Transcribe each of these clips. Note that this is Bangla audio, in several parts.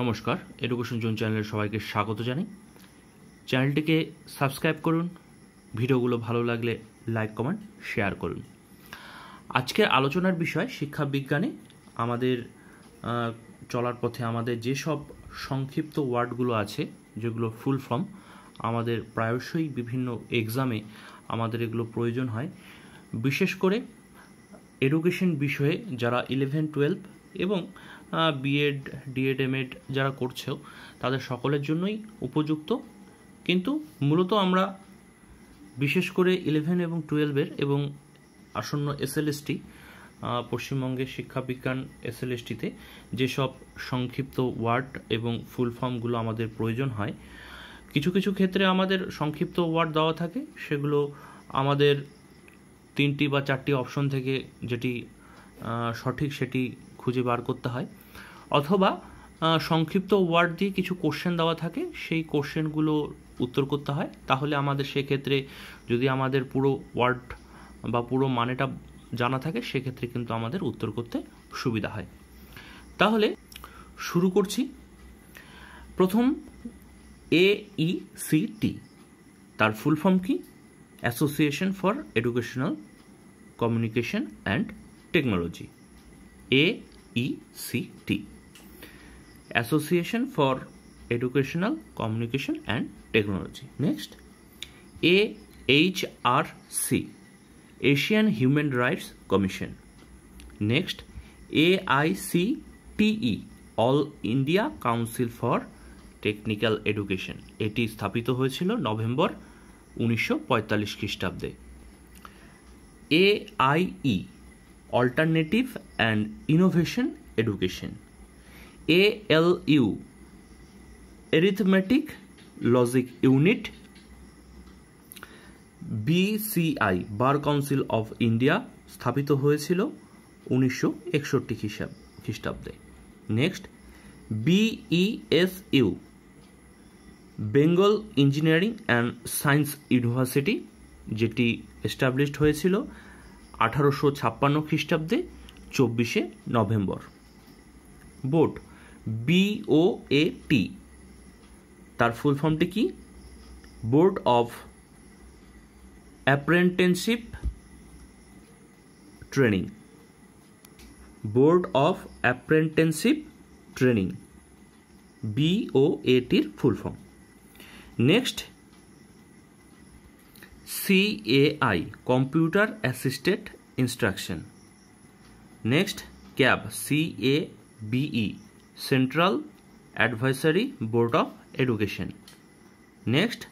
নমস্কার এডুকেশন জোন চ্যানেলের সবাইকে স্বাগত জানাই চ্যানেলটিকে সাবস্ক্রাইব করুন ভিডিওগুলো ভালো লাগলে লাইক কমেন্ট শেয়ার করুন আজকে আলোচনার বিষয় শিক্ষা বিজ্ঞানে আমাদের চলার পথে আমাদের যেসব সংক্ষিপ্ত ওয়ার্ডগুলো আছে যেগুলো ফুল ফর্ম আমাদের প্রায়শই বিভিন্ন এক্সামে আমাদের এগুলো প্রয়োজন হয় বিশেষ করে এডুকেশন বিষয়ে যারা ইলেভেন টুয়েলভ এবং বিএড ডিএড এমএড যারা করছেও তাদের সকলের জন্যই উপযুক্ত কিন্তু মূলত আমরা বিশেষ করে ইলেভেন এবং টুয়েলভের এবং আসন্ন এসএলএসটি পশ্চিমবঙ্গের শিক্ষা বিজ্ঞান এসএলএসটিতে যেসব সংক্ষিপ্ত ওয়ার্ড এবং ফুল ফর্মগুলো আমাদের প্রয়োজন হয় কিছু কিছু ক্ষেত্রে আমাদের সংক্ষিপ্ত ওয়ার্ড দেওয়া থাকে সেগুলো আমাদের তিনটি বা চারটি অপশন থেকে যেটি সঠিক সেটি খুঁজে বার করতে হয় অথবা সংক্ষিপ্ত ওয়ার্ড দিয়ে কিছু কোশ্চেন দেওয়া থাকে সেই কোশ্চেনগুলো উত্তর করতে হয় তাহলে আমাদের সেক্ষেত্রে যদি আমাদের পুরো ওয়ার্ড বা পুরো মানেটা জানা থাকে সেক্ষেত্রে কিন্তু আমাদের উত্তর করতে সুবিধা হয় তাহলে শুরু করছি প্রথম এ ই সি টি তার ফুল ফর্ম কি association for educational communication and technology এ ECT Association for Educational Communication and Technology next AHRC Asian Human Rights Commission next AICTE All India Council for technical education এটি স্থাপিত হয়েছিল নভেম্বর উনিশশো পঁয়তাল্লিশ খ্রিস্টাব্দে AIE alternative and innovation education A L U arithmetic logic unit BCI bar council of India স্থাপিত হয়েছিল উনিশশো একষট্টি খ্রিস্টাব খ্রিস্টাব্দে next BESU Bengal engineering and science university যেটি এস্টাবলিশড হয়েছিল আঠারোশো ছাপ্পান্ন খ্রিস্টাব্দে চব্বিশে November BOAT B O A তার ফুল ফর্মটি কি board of apprenticeship training board of apprenticeship training বিওএটির full form next C A I computer assisted instruction next CAB C A B E central advisory board of education next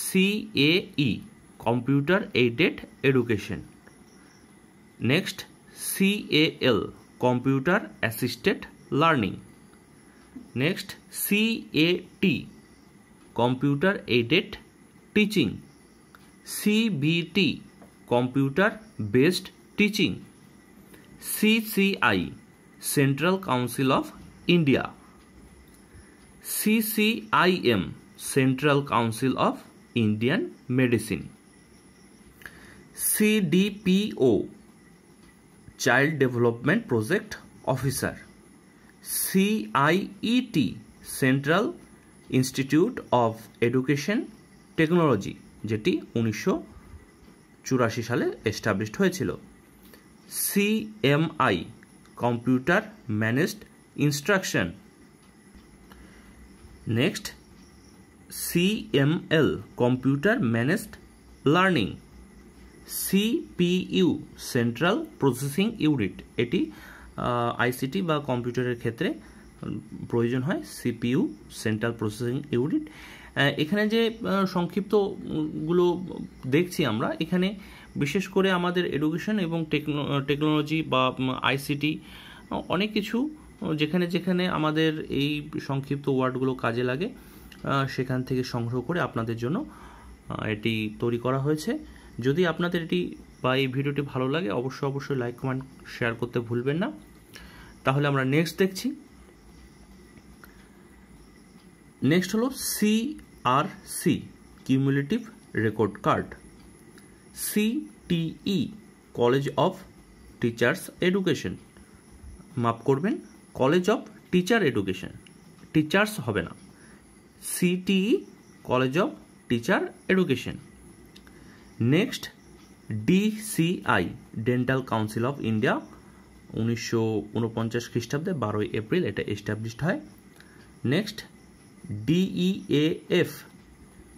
C A E computer aided education next C A L computer assisted learning next C A T computer aided teaching C B T computer based teaching C C I central council of India C C I M central council of Indian medicine C D P O child development project officer C I E T central institute of education technology যেটি উনিশশো চুরাশি সালে এস্টাবলিশড হয়েছিল CMI computer managed instruction next CML computer managed learning CPU central processing unit এটি আইসিটি বা কম্পিউটারের ক্ষেত্রে প্রয়োজন হয় সিপিইউ সেন্ট্রাল প্রসেসিং ইউনিট এখানে যে সংক্ষিপ্তগুলো দেখছি আমরা এখানে বিশেষ করে আমাদের এডুকেশন এবং টেকনোলজি বা আইসিটি অনেক কিছু যেখানে যেখানে আমাদের এই সংক্ষিপ্ত ওয়ার্ডগুলো কাজে লাগে সেখান থেকে সংগ্রহ করে আপনাদের জন্য এটি তৈরি করা হয়েছে যদি আপনাদের এটি বা এই ভিডিওটি ভালো লাগে অবশ্যই অবশ্যই লাইক কমেন্ট শেয়ার করতে ভুলবেন না তাহলে আমরা নেক্সট দেখছি নেক্সট হলো C C cumulative record card CTE college of teachers education মাপ করবেন college of teacher education teachers হবে না CTE college of teacher education next DCI dental council of India উনিশশো উনপঞ্চাশ খ্রিস্টাব্দে বারোই এপ্রিল এটা এস্টাবলিশড হয় next DEAF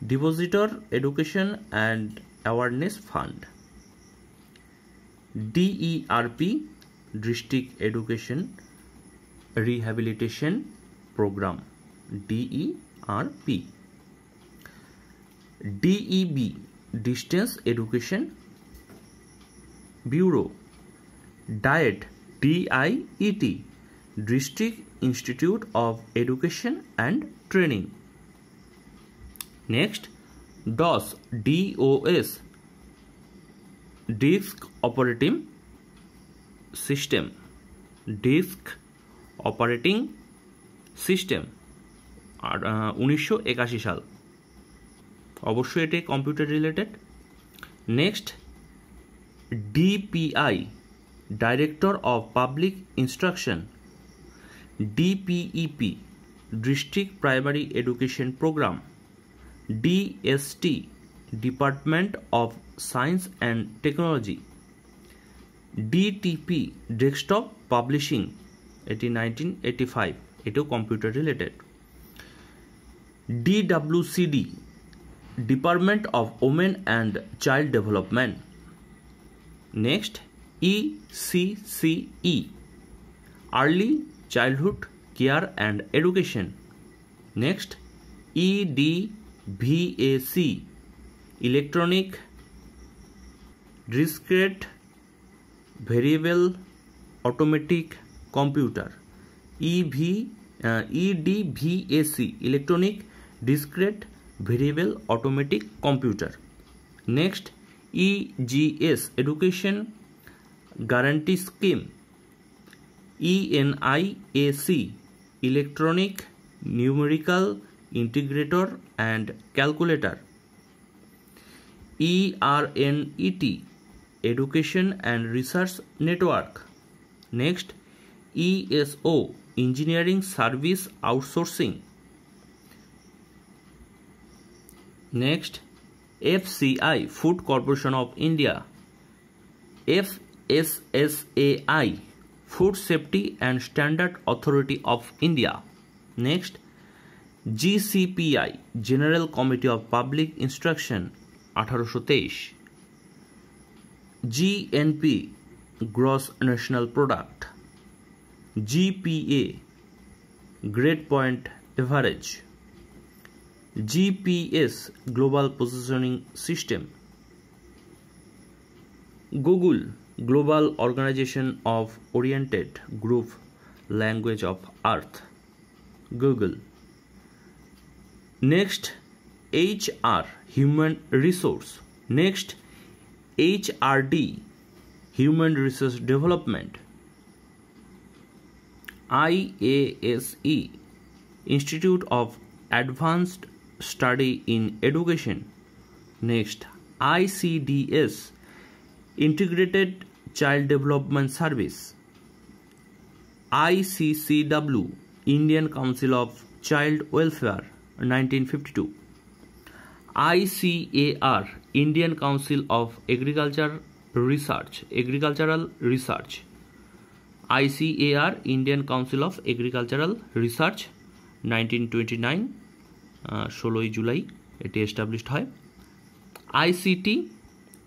Depositor Education and Awareness Fund DERP District Education Rehabilitation Program DERP DEB Distance Education Bureau Diet DIET District Institute of Education and training next dos dos disk operating system disk operating system আর উনিশশো সাল অবশ্যই এটি computer related next DPI director of public instruction DPEP district primary education programme DST department of science and technology DTP desktop publishing এটি নাইনটিন এইটি ফাইভ এটিও computer related DWCD department of women and child development next ECCE early childhood care and education next E D V A C electronic discrete variable automatic computer E V E D V A C electronic discrete variable automatic computer next E G S education guarantee scheme E N I A C electronic numerical integrator and calculator ERNET Education and Research Network next ESO Engineering Service Outsourcing next FCI Food Corporation of India FSSAI Food Safety and Standard Authority of India. Next, GCPI General Committee of Public Instruction 1823 GNP Gross National Product GPA Grade Point Average GPS Global Positioning System Google Global Organization of Oriented Group Language of Earth Google Next HR Human Resource Next HRD Human Resource Development IASE Institute of Advanced Study in Education Next ICDS Integrated child development service ICCW Indian council of child welfare nineteen fifty two ICAR Indian council of agriculture research agricultural research ICAR Indian council of agricultural research nineteen twenty nine ষোলোই জুলাই এটি এস্টাবলিশড হয় ICT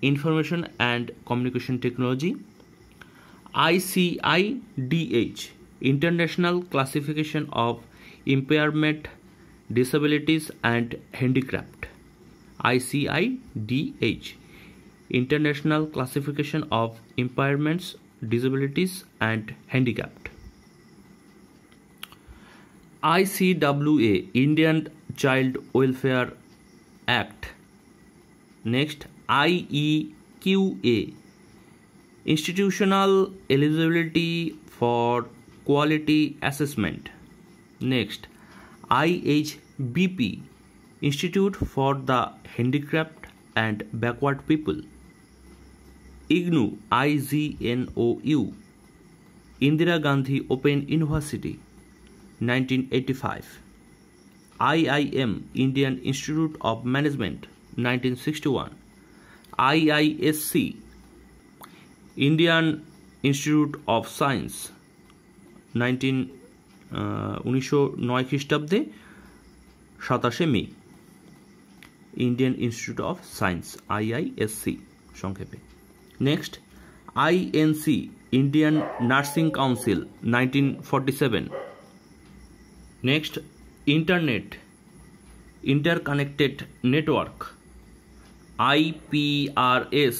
Information and Communication Technology, ICIDH, International Classification of Impairment, Disabilities and Handicraft, ICIDH, International Classification of Impairments, Disabilities and Handicapped, ICWA, Indian Child Welfare Act. Next, IEQA Institutional Eligibility for Quality Assessment. Next, IHBP Institute for the Handicapped and Backward People. IGNU IGNOU Indira Gandhi Open University 1985. IIM Indian Institute of Management 1961 IISc Indian institute of science nineteen উনিশশো নয় খ্রিস্টাব্দে সাতাশে May Indian institute of science IISc সংক্ষেপে next INC Indian nursing council nineteen forty seven next internet interconnected network IPRS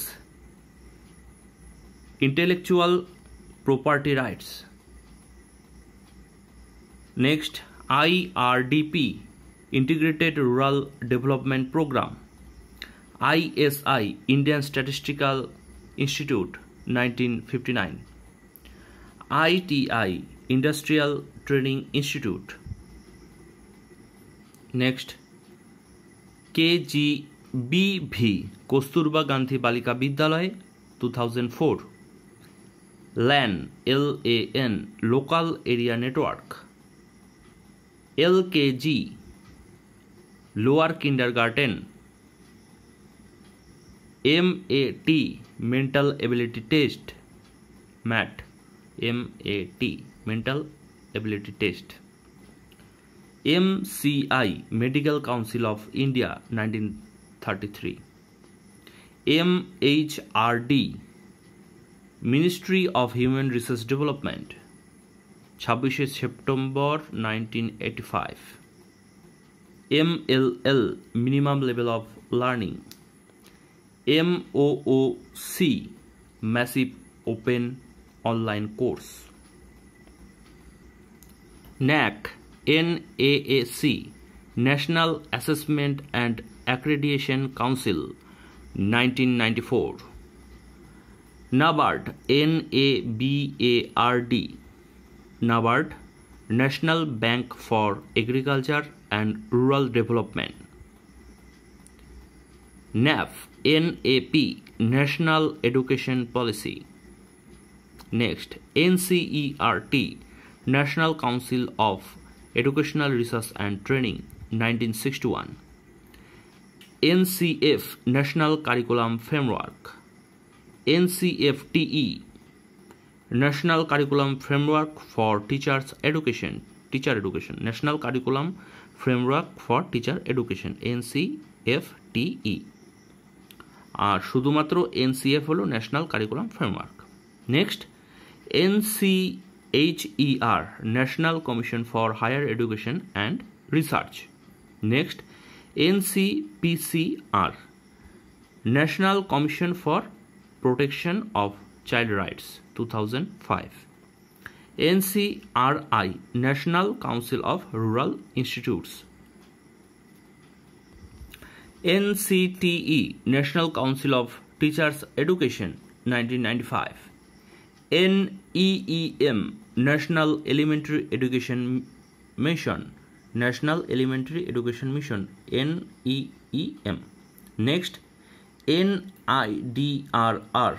intellectual property rights next IRDP integrated rural development program ISI Indian Statistical Institute 1959 ITI Industrial Training Institute next KG বিভি কস্তুরবা গান্ধী বালিকা বিদ্যালয়ে two thousand four LAN L A N local area network L K G lower kindergarten M A T mental ability test MAT M A T mental ability test M C I medical council of India nineteen thirty three M H R D ministry of human resource development ছাব্বিশে September nineteen eighty five M L L minimum level of learning M O O C massive open online course NAAC N A C National Assessment and Accreditation Council 1994 NABARD N A B A R D NABARD National Bank for Agriculture and Rural Development NAP NAP National Education Policy Next NCERT National Council of Educational Research and Training 1961 NCF National Curriculum Framework NCFTE National Curriculum Framework for Teachers Education Teacher Education National Curriculum Framework for Teacher Education NCFTE আর শুধুমাত্র NCF হলো national curriculum framework next NCHER national commission for higher education and research Next, NCPCR National Commission for Protection of Child Rights 2005 NCRI National Council of Rural Institutes NCTE National Council of Teachers Education 1995 NEEM National Elementary Education Mission National Elementary Education Mission NEEM. Next, NIDRR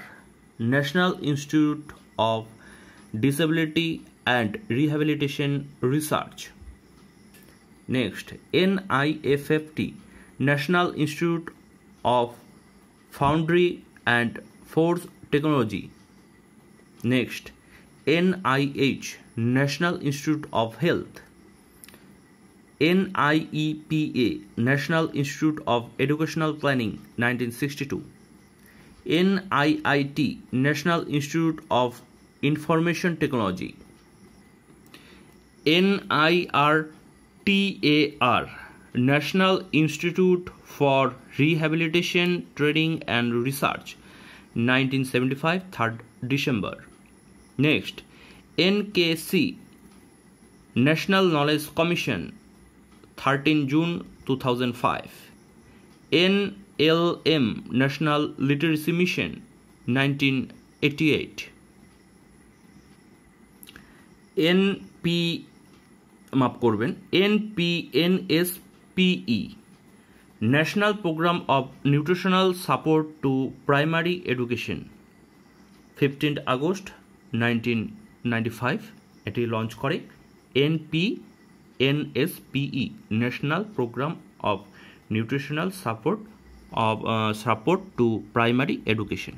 National Institute of Disability and Rehabilitation Research. Next, NIFFT National Institute of Foundry and Forge Technology. Next, NIH National Institute of Health. NIEPA national institute of educational planning nineteen sixty two NIIT national institute of information technology NIRTAR national institute for rehabilitation training and research nineteen seventy five third December next NKC national knowledge commission thirteen June two thousand five N L M national literacy mission nineteen eighty eight N P মাপ করবেন N P N S PE national programme of nutritional support to primary education fifteen August nineteen ninety five এটি লঞ্চ করে N P NSPE national programme of nutritional support of support to primary education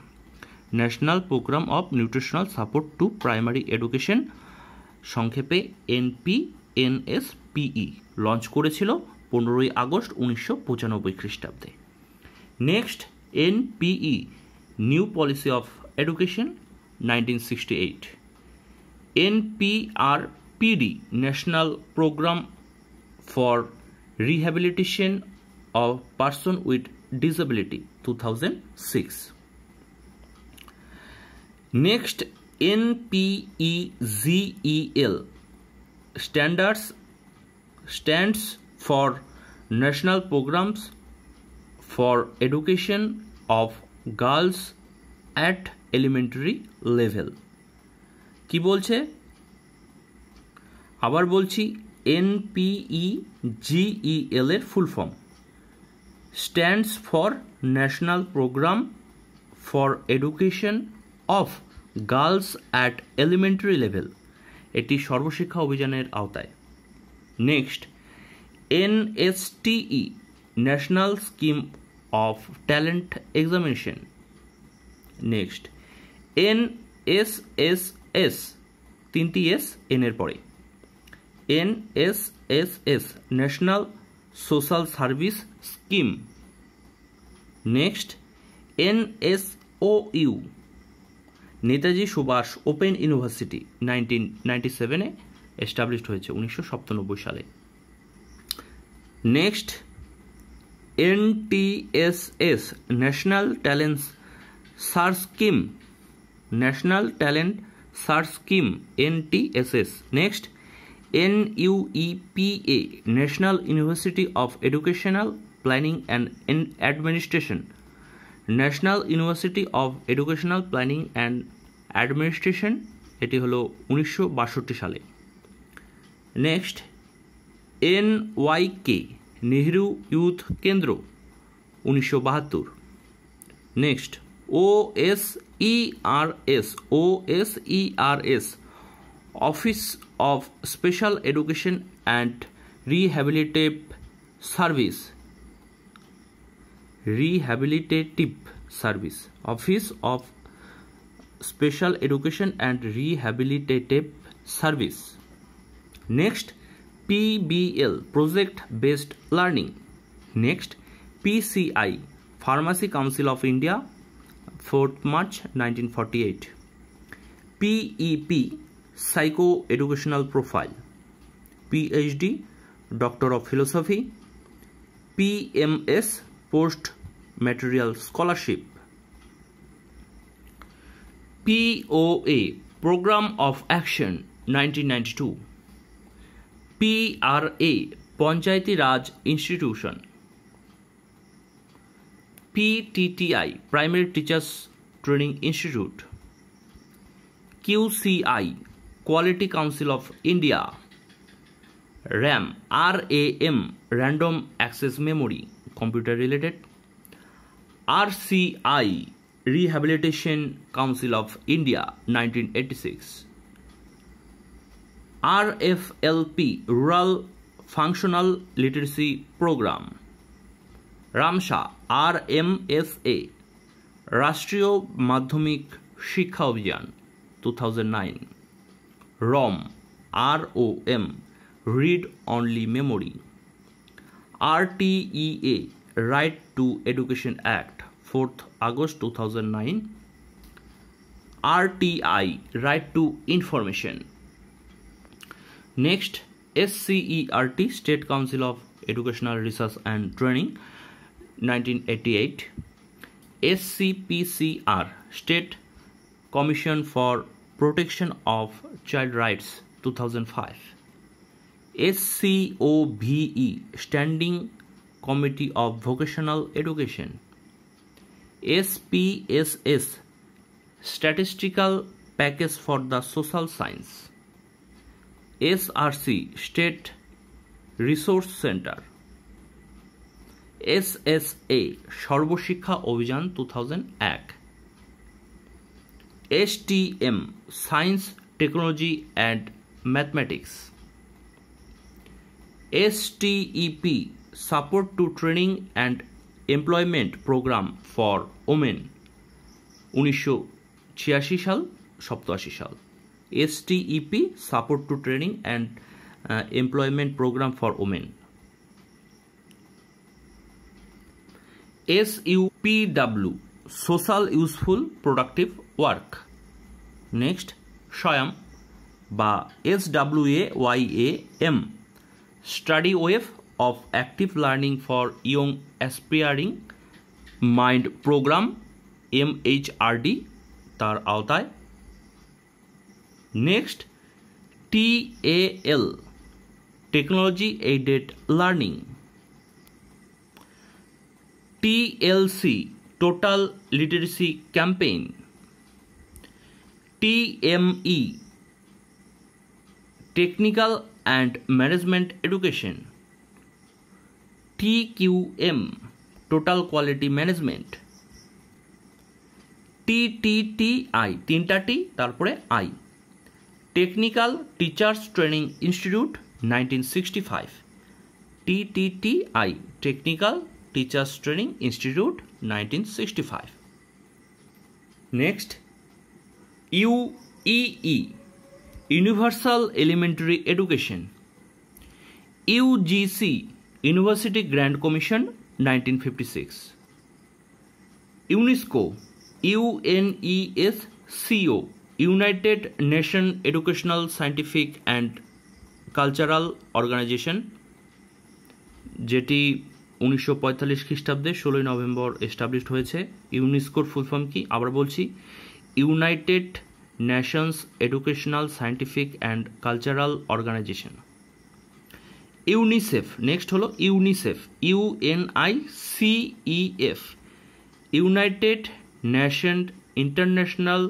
national programme of nutritional support to primary education সংক্ষেপে এনপি এনএসপিই লঞ্চ করেছিল পনেরোই আগস্ট উনিশশো পঁচানব্বই খ্রিস্টাব্দে next NPE new policy of education nineteen sixty eight NPR PD national programme for rehabilitation of person with disability two thousand six next NPE GEL standards stands for national programmes for education of girls at elementary level কি বলছে আবার বলছি এনপিই জিইএল এর full form stands for national programme for education of girls at elementary level এটি সর্বশিক্ষা অভিযানের আওতায় next NSTE national scheme of talent examination next N S S S তিনটি এস এন এর পরে N S S S national social service scheme next N S O U Netaji Subhas open university nineteen ninety সেভেনে এস্টাবলিশড হয়েছে উনিশশো সালে next এনটিএসএস national talent search scheme national talent search scheme NTSS next N NUEPA national university of educational planning and administration national university of educational planning and administration এটি হলো উনিশশো সালে নেক্সট এনওয়াইকে নেহরু ইউথ কেন্দ্র উনিশশো বাহাত্তর next O S ERS O S ERS office of Special Education and Rehabilitative Service rehabilitative service office of special education and rehabilitative service next pbl project based learning next pci pharmacy council of india 4th march 1948 pep psycho educational profile PhD doctor of philosophy PMS post material scholarship POA programme of action nineteen ninety two PRA Panchayati Raj institution PTTI primary teachers training institute QCI quality council of India RAM R A M random access memory computer related R C I rehabilitation council of India nineteen eighty six R F L P rural functional literacy programme RMSA R M S A Rashtriya মাধ্যমিক শিক্ষা Abhiyan two thousand nine ROM, ROM, read only memory. RTEA, Right to Education Act, 4th August 2009. RTI, Right to Information. Next, SCERT, State Council of Educational Research and Training, 1988. SCPCR, State Commission for protection of child rights 2005 SCOVE standing committee of vocational education SPSS statistical package for the social science SRC state resource centre SSA Sarva Shiksha Abhiyan two thousand এক STM Science, Technology and Mathematics. STEP Support to Training and Employment Program for Women উনিশশো ছিয়াশি সাল সপ্তাশি সাল STEP support to training and employment programme for women S UPW social useful productive work next SWAYAM বা S W A Y A M study ওয়েভ of active learning for young aspiring mind programme M H R D তার আওতায় next T A L technology aided learning T L C total literacy campaign TME technical and management education T TQM total quality management TTTI তিনটা টি তারপরে I technical teachers training institute nineteen sixty five T I technical teachers training institute 1965. Next, UEE Universal Elementary Education UGC University Grand Commission 1956 UNESCO UNESCO United Nation Educational Scientific and cultural organisation যেটি উনিশশো পঁয়তাল্লিশ খ্রিস্টাব্দে ষোলোই নভেম্বর এস্টাবলিশড হয়েছে ইউনেস্কোর ফুলফর্ম কি আবার বলছি united nations educational scientific and cultural organisation UNICEF next হলো UNICEF UNI CEF united nation international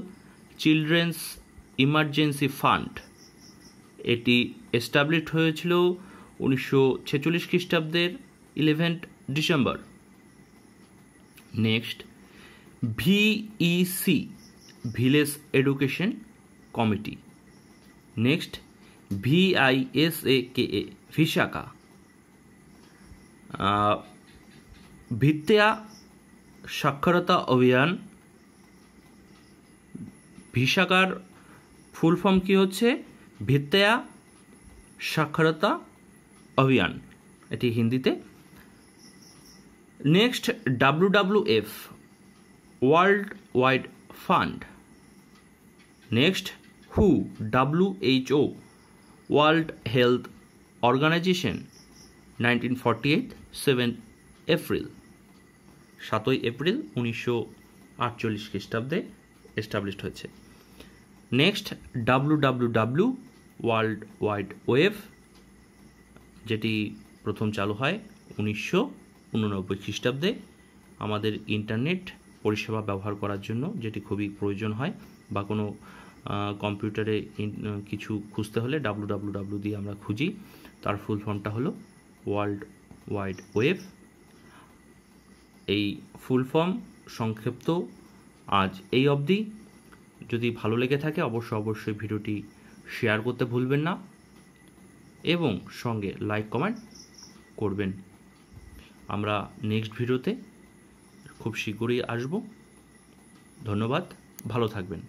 children's emergency fund এটি এস্টাবলিশড হয়েছিল উনিশশো ছেচল্লিশ খ্রিস্টাব্দের eleventh December next VEC village education committee next VISA K A Visaka Vidya Saksharata Abhiyan ভিসাকার full form কী হচ্ছে ভিত্তয়া সাক্ষরতা অভিযান এটি হিন্দিতে next F world wide fund next হু H O world health organisation nineteen forty eight seven April সাতই এপ্রিল উনিশশো আটচল্লিশ খ্রিস্টাব্দে এস্টাবলিশড হয়েছে next W W W world wide web যেটি প্রথম চালু হয় উনিশশো উননব্বই খ্রিস্টাব্দে আমাদের ইন্টারনেট পরিষেবা ব্যবহার করার জন্য যেটি খুবই প্রয়োজন হয় বা কোনো কম্পিউটারে কিছু খুঁজতে হলে ডাব্লু দিয়ে আমরা খুঁজি তার ফুল ফর্মটা হলো ওয়ার্ল্ড ওয়াইড ওয়েব এই ফুল ফর্ম সংক্ষিপ্ত আজ এই অবধি যদি ভালো লেগে থাকে অবশ্যই অবশ্যই ভিডিওটি শেয়ার করতে ভুলবেন না এবং সঙ্গে লাইক কমেন্ট করবেন আমরা নেক্সট ভিডিওতে খুব শীঘ্রই আসব ধন্যবাদ ভালো থাকবেন